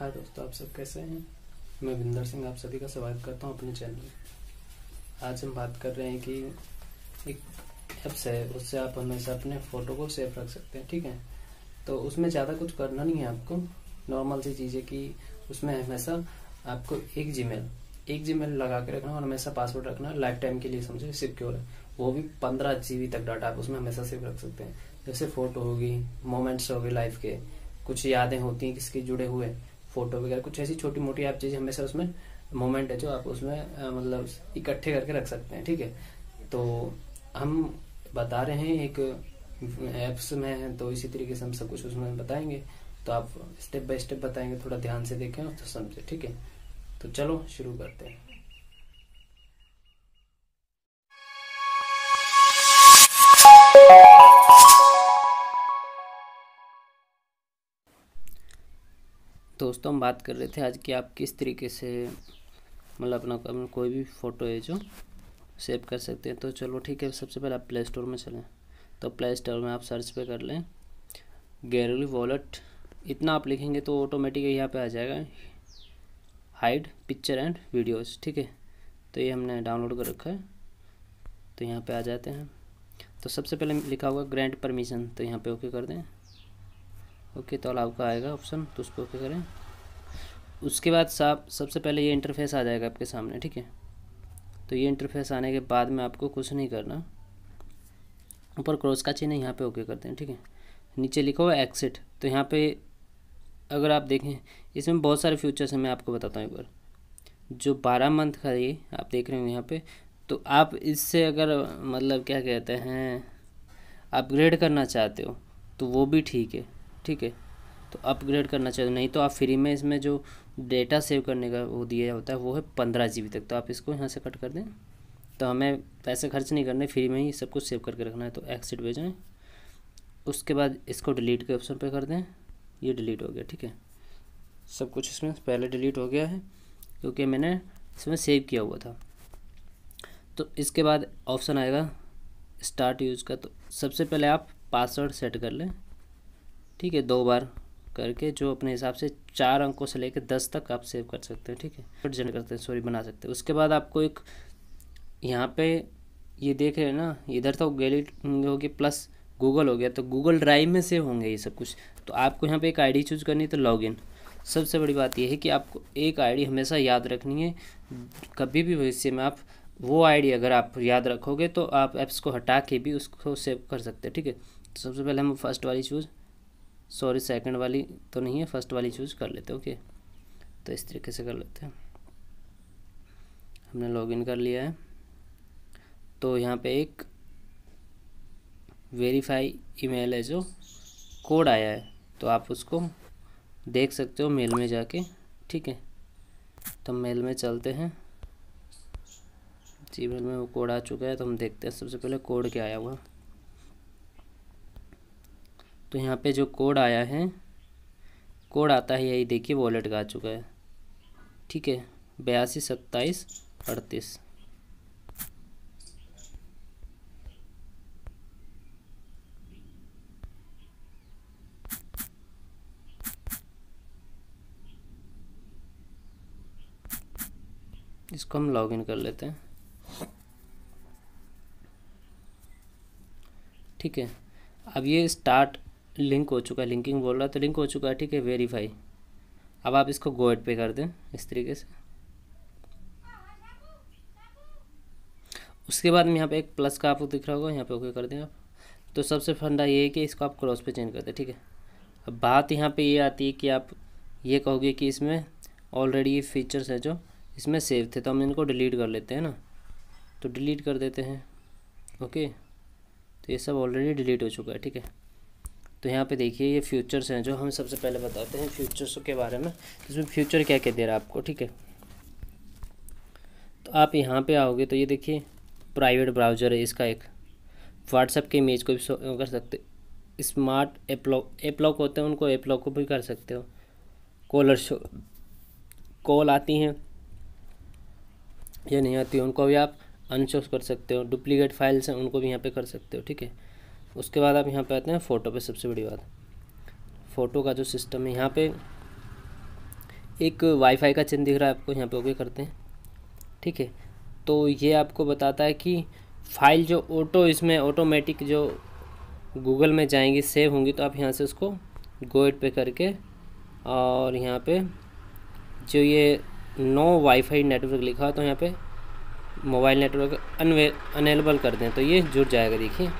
हाय दोस्तों आप सब कैसे हैं मैं विंदर सिंह आप सभी का स्वागत करता हूं अपने चैनल में आज हम बात कर रहे हैं कि एक ऐप्स है उससे आप हमेशा अपने फ़ोटो को सेव रख सकते हैं ठीक है तो उसमें ज़्यादा कुछ करना नहीं है आपको नॉर्मल सी चीज़ है कि उसमें हमेशा आपको एक मेल एक जी मेल लगा के रखना और हमेशा पासवर्ड रखना लाइफ टाइम के लिए समझे सिक्योर है वो भी पंद्रह जीबी तक डाटा आप उसमें हमेशा सेव रख सकते हैं जैसे फोटो होगी मोमेंट्स हो गए लाइफ के कुछ यादें होती हैं किसके जुड़े हुए फोटो वगैरह कुछ ऐसी छोटी मोटी आप चीजें हमेशा उसमें मोमेंट है जो आप उसमें मतलब इकट्ठे करके रख सकते हैं ठीक है तो हम बता रहे हैं एक ऐप्स में है तो इसी तरीके से हम सब कुछ उसमें बताएंगे तो आप स्टेप बाय स्टेप बताएंगे थोड़ा ध्यान से देखें और तो समझे ठीक है तो चलो शुरू करते हैं you दोस्तों हम बात कर रहे थे आज कि आप किस तरीके से मतलब अपना कोई भी फ़ोटो है जो सेव कर सकते हैं तो चलो ठीक है सबसे पहले आप प्ले स्टोर में चलें तो प्ले स्टोर में आप सर्च पे कर लें गैलरी वॉलेट इतना आप लिखेंगे तो ऑटोमेटिक यहाँ पे आ जाएगा हाइड पिक्चर एंड वीडियोस ठीक है तो ये हमने डाउनलोड कर रखा है तो यहाँ पर आ जाते हैं तो सबसे पहले लिखा हुआ ग्रैंड परमिशन तो यहाँ पर ओके कर दें ओके तो अलाउ का आएगा ऑप्शन तो उसको ओके करें उसके बाद साफ सबसे पहले ये इंटरफेस आ जाएगा आपके सामने ठीक है तो ये इंटरफेस आने के बाद में आपको कुछ नहीं करना ऊपर क्रॉस का चिन्ह यहाँ पे ओके करते हैं ठीक है नीचे लिखा हुआ एक्सिट तो यहाँ पे अगर आप देखें इसमें बहुत सारे फ्यूचर्स हैं मैं आपको बताता हूँ एक बार जो बारह मंथ का ये आप देख रहे हो यहाँ पे तो आप इससे अगर मतलब क्या कहते हैं अपग्रेड करना चाहते हो तो वो भी ठीक है ठीक है तो अपग्रेड करना चाहिए नहीं तो आप फ्री में इसमें जो डेटा सेव करने का वो दिया होता है वो है पंद्रह जी तक तो आप इसको यहाँ से कट कर दें तो हमें पैसे खर्च नहीं करने फ्री में ही सब कुछ सेव करके रखना है तो एक्सिट भेजें उसके बाद इसको डिलीट के ऑप्शन पे कर दें ये डिलीट हो गया ठीक है सब कुछ इसमें पहले डिलीट हो गया है क्योंकि मैंने इसमें सेव किया हुआ था तो इसके बाद ऑप्शन आएगा स्टार्ट यूज़ का तो सबसे पहले आप पासवर्ड सेट कर लें ठीक है दो बार करके जो अपने हिसाब से चार अंकों से लेकर दस तक आप सेव कर सकते हैं ठीक है जनरेट करते हैं सॉरी बना सकते हैं उसके बाद आपको एक यहाँ पे ये देख रहे हैं ना इधर तो गैलेट हो गया प्लस गूगल हो गया तो गूगल ड्राइव में सेव होंगे ये सब कुछ तो आपको यहाँ पे एक आईडी चूज करनी है तो इन सबसे बड़ी बात यह है कि आपको एक आईडी हमेशा याद रखनी है कभी भी भविष्य में आप वो आईडी अगर आप याद रखोगे तो आप ऐप्स को हटा के भी उसको सेव कर सकते हैं ठीक है तो सबसे पहले हम फर्स्ट वाली चूज़ सॉरी सेकंड वाली तो नहीं है फर्स्ट वाली चूज़ कर लेते ओके तो इस तरीके से कर लेते हैं हमने लॉगिन कर लिया है तो यहाँ पे एक वेरीफाई ईमेल है जो कोड आया है तो आप उसको देख सकते हो मेल में जाके ठीक है तो हम मेल में चलते हैं जी मेल में वो कोड आ चुका है तो हम देखते हैं सबसे पहले कोड क्या आया हुआ तो यहाँ पे जो कोड आया है कोड आता है यही देखिए वॉलेट का आ चुका है ठीक है बयासी सत्ताईस अड़तीस इसको हम लॉगिन कर लेते हैं ठीक है अब ये स्टार्ट लिंक हो चुका है लिंकिंग बोल रहा है तो लिंक हो चुका है ठीक है वेरीफाई अब आप इसको गोएड पे कर दें इस तरीके से उसके बाद में यहाँ पे एक प्लस का आपको दिख रहा होगा यहाँ पे ओके कर दें आप तो सबसे फंडा ये है कि इसको आप क्रॉस पे चेंज कर दें ठीक है अब बात यहाँ पे ये आती है कि आप ये कहोगे कि इसमें ऑलरेडी ये फीचर्स है जो इसमें सेव थे तो हम इनको डिलीट कर लेते हैं ना तो डिलीट कर देते हैं ओके तो ये सब ऑलरेडी डिलीट हो चुका है ठीक है तो यहाँ पे देखिए ये फ्यूचर्स हैं जो हम सबसे पहले बताते हैं फ्यूचर्स के बारे में तो इसमें फ्यूचर क्या क्या दे रहा है आपको ठीक है तो आप यहाँ पे आओगे तो ये देखिए प्राइवेट ब्राउज़र है इसका एक व्हाट्सएप के इमेज को भी कर सकते स्मार्ट एपलॉक एपलॉक होते हैं उनको एपलॉक को भी कर सकते हो कॉलर शो कॉल आती हैं या नहीं आती उनको भी आप अनशो कर सकते हो डुप्लीकेट फाइल्स हैं उनको भी यहाँ पे कर सकते हो ठीक है उसके बाद आप यहाँ पे आते हैं फ़ोटो पे सबसे बड़ी बात फ़ोटो का जो सिस्टम है यहाँ पे एक वाईफाई का चिन्ह दिख रहा है आपको यहाँ पे ओके करते हैं ठीक है तो ये आपको बताता है कि फाइल जो ऑटो इसमें ऑटोमेटिक जो गूगल में जाएंगी सेव होंगी तो आप यहाँ से उसको गोइड पे करके और यहाँ पे जो ये नो वाईफाई नेटवर्क लिखा है तो यहाँ पे मोबाइल नेटवर्क अनवे अनेलेबल कर दें तो ये जुड़ जाएगा देखिए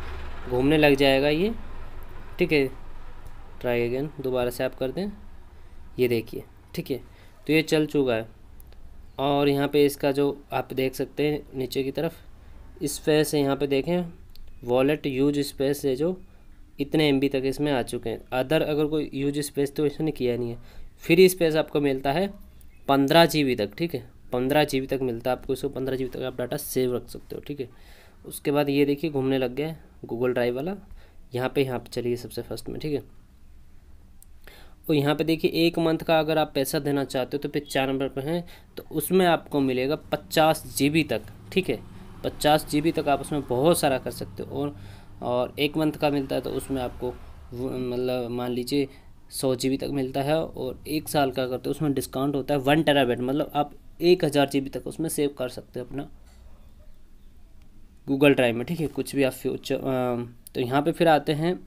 घूमने लग जाएगा ये ठीक है ट्राई अगेन दोबारा से आप कर दें ये देखिए ठीक है तो ये चल चुका है और यहाँ पे इसका जो आप देख सकते हैं नीचे की तरफ स्पेस यहाँ पे देखें वॉलेट यूज स्पेस है जो इतने एम तक इसमें आ चुके हैं अदर अगर कोई यूज स्पेस तो इसने किया नहीं है फ्री स्पेस आपको मिलता है पंद्रह जी तक ठीक है पंद्रह जी तक मिलता है आपको इसको पंद्रह जी तक आप डाटा सेव रख सकते हो ठीक है उसके बाद ये देखिए घूमने लग गया है गूगल ड्राइव वाला यहाँ पे यहाँ पे चलिए सबसे फर्स्ट में ठीक है और यहाँ पे देखिए एक मंथ का अगर आप पैसा देना चाहते हो तो फिर चार नंबर पर हैं तो उसमें आपको मिलेगा पचास जी तक ठीक है पचास जी तक आप उसमें बहुत सारा कर सकते हो और और एक मंथ का मिलता है तो उसमें आपको मतलब मान लीजिए सौ जी तक मिलता है और एक साल का करते हो उसमें डिस्काउंट होता है वन टेराबेट मतलब आप एक हज़ार जी तक उसमें सेव कर सकते हो अपना गूगल ड्राइव में ठीक है कुछ भी आप फ्यूचर तो यहाँ पे फिर आते हैं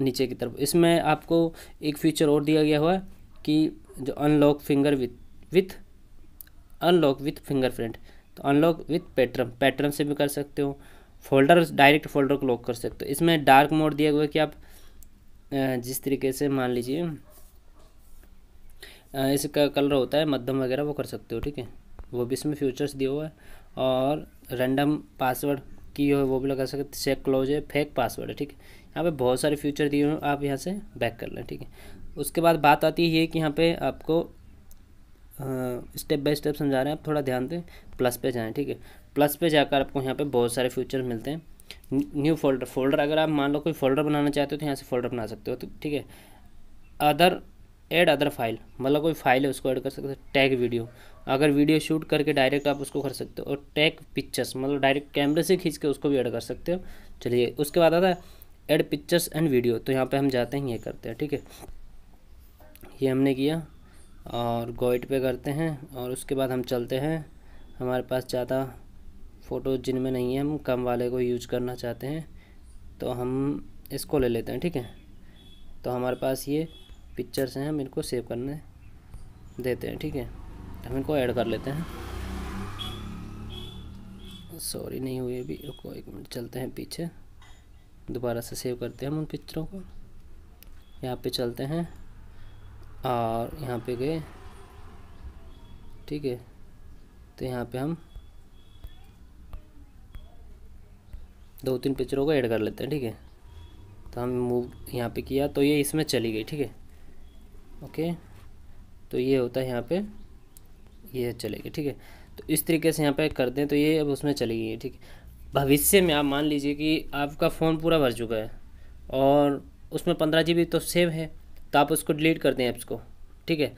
नीचे की तरफ इसमें आपको एक फीचर और दिया गया हुआ है कि जो unlock finger with with unlock with print तो अनलॉक विथ पैटर्न पैटर्न से भी कर सकते हो फोल्डर डायरेक्ट फोल्डर को लॉक कर सकते हो इसमें डार्क मोड दिया हुआ है कि आप जिस तरीके से मान लीजिए इसका कलर होता है मध्यम वगैरह वो कर सकते हो ठीक है वो भी इसमें फ्यूचर्स दिया हुआ है और रैंडम पासवर्ड की जो है वो भी लगा सकते चेक क्लोज है फेक पासवर्ड है ठीक है यहाँ पे बहुत सारे फ्यूचर दिए हुए आप यहाँ से बैक कर लें ठीक है उसके बाद बात आती है ये कि यहाँ पे आपको स्टेप बाय स्टेप समझा रहे हैं आप थोड़ा ध्यान दें प्लस पे जाएँ ठीक है प्लस पे जाकर आपको यहाँ पे बहुत सारे फ्यूचर मिलते हैं न्यू फोल्डर फोल्डर अगर आप मान लो कोई फोल्डर बनाना चाहते हो तो यहाँ से फोल्डर बना सकते हो तो ठीक है अदर ऐड अदर फाइल मतलब कोई फाइल है उसको ऐड कर सकते हो टैग वीडियो अगर वीडियो शूट करके डायरेक्ट आप उसको कर सकते हो और टैग पिक्चर्स मतलब डायरेक्ट कैमरे से खींच के उसको भी ऐड कर सकते हो चलिए उसके बाद आता है ऐड पिक्चर्स एंड वीडियो तो यहाँ पे हम जाते हैं ये करते हैं ठीक है ये हमने किया और गोइट पे करते हैं और उसके बाद हम चलते हैं हमारे पास ज़्यादा फ़ोटो जिनमें नहीं है हम कम वाले को यूज करना चाहते हैं तो हम इसको ले लेते हैं ठीक है तो हमारे पास ये पिक्चर से हम इनको सेव करने देते हैं ठीक है हम इनको ऐड कर लेते हैं सॉरी नहीं हुई अभी रुको एक मिनट चलते हैं पीछे दोबारा से सेव करते हैं हम उन पिक्चरों को यहाँ पे चलते हैं और यहाँ पे गए ठीक है तो यहाँ पे हम दो तीन पिक्चरों को ऐड कर लेते हैं ठीक है तो हम मूव यहाँ पे किया तो ये इसमें चली गई ठीक है ओके तो ये होता है यहाँ पे ये चलेगी ठीक है तो इस तरीके से यहाँ पे कर दें तो ये अब उसमें चलेगी ठीक है भविष्य में आप मान लीजिए कि आपका फ़ोन पूरा भर चुका है और उसमें पंद्रह जी तो सेव है तो आप उसको डिलीट कर दें ऐप्स को ठीक है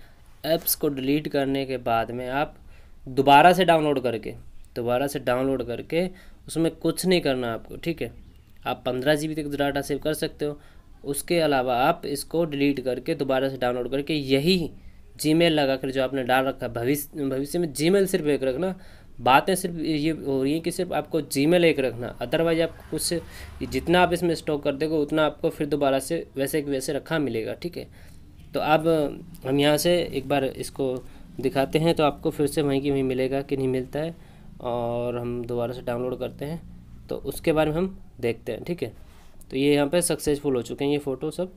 ऐप्स को डिलीट करने के बाद में आप दोबारा से डाउनलोड करके दोबारा से डाउनलोड करके उसमें कुछ नहीं करना आपको ठीक है आप पंद्रह जी तक डाटा सेव कर सकते हो उसके अलावा आप इसको डिलीट करके दोबारा से डाउनलोड करके यही मेल लगा कर जो आपने डाल रखा है भविष्य भविष्य में मेल सिर्फ एक रखना बातें सिर्फ ये हो रही हैं कि सिर्फ आपको मेल एक रखना अदरवाइज आप कुछ जितना आप इसमें स्टॉक कर देगा उतना आपको फिर दोबारा से वैसे के वैसे रखा मिलेगा ठीक है तो अब हम यहाँ से एक बार इसको दिखाते हैं तो आपको फिर से वहीं की वहीं मिलेगा कि नहीं मिलता है और हम दोबारा से डाउनलोड करते हैं तो उसके बारे में हम देखते हैं ठीक है तो ये यहाँ पे सक्सेसफुल हो चुके हैं ये फ़ोटो सब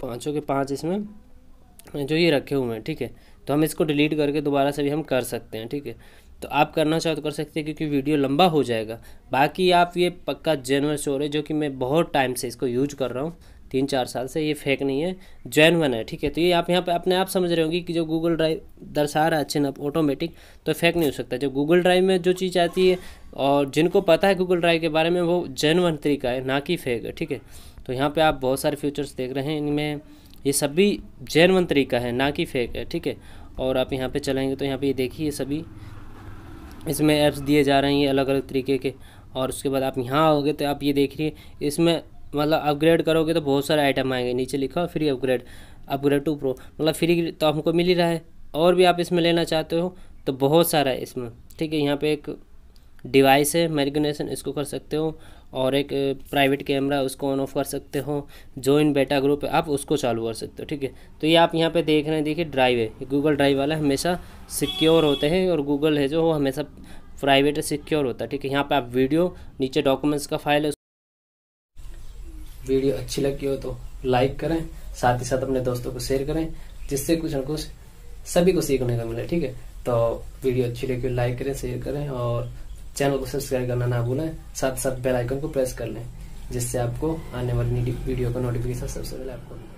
पाँचों के पाँच इसमें जो ये रखे हुए हैं ठीक है तो हम इसको डिलीट करके दोबारा से भी हम कर सकते हैं ठीक है तो आप करना चाहो तो कर सकते हैं क्योंकि वीडियो लंबा हो जाएगा बाकी आप ये पक्का जेनवर स्टोर है जो कि मैं बहुत टाइम से इसको यूज कर रहा हूँ तीन चार साल से ये फेक नहीं है जैनवन है ठीक है तो ये आप यहाँ पे अपने आप समझ रहे होंगे कि जो गूगल ड्राइव दर्शा रहा है ना ऑटोमेटिक तो फेक नहीं हो सकता जो गूगल ड्राइव में जो चीज़ आती है और जिनको पता है गूगल ड्राइव के बारे में वो जैनवन तरीका है ना कि फेक है ठीक है तो यहाँ पर आप बहुत सारे फ्यूचर्स देख रहे हैं इनमें ये सभी जैनवन तरीका है ना कि फेक है ठीक है और आप यहाँ पर चलेंगे तो यहाँ पर ये देखिए सभी इसमें ऐप्स दिए जा रहे हैं अलग अलग तरीके के और उसके बाद आप यहाँ आओगे तो आप ये देख रही है इसमें मतलब अपग्रेड करोगे तो बहुत सारे आइटम आएंगे नीचे लिखा free upgrade upgrade to pro मतलब फ्री तो हमको मिल ही रहा है और भी आप इसमें लेना चाहते हो तो बहुत सारा है इसमें ठीक है यहाँ पे एक डिवाइस है मैरिगनेशन इसको कर सकते हो और एक प्राइवेट कैमरा उसको ऑन ऑफ कर सकते हो जॉइन बेटा ग्रुप है आप उसको चालू कर सकते हो ठीक है तो ये आप यहाँ पे देख रहे हैं देखिए ड्राइव है गूगल ड्राइव वाला हमेशा सिक्योर होते हैं और गूगल है जो वो हमेशा प्राइवेट सिक्योर होता है ठीक है यहाँ पर आप वीडियो नीचे डॉक्यूमेंट्स का फाइल है वीडियो अच्छी लगी हो तो लाइक करें साथ ही साथ अपने दोस्तों को शेयर करें जिससे कुछ न कुछ सभी को सीखने को मिले ठीक है तो वीडियो अच्छी लगी हो लाइक करें शेयर करें और चैनल को सब्सक्राइब करना ना भूलें साथ साथ बेल आइकन को प्रेस कर लें जिससे आपको आने वाली वीडियो का नोटिफिकेशन सबसे पहले आपको मिले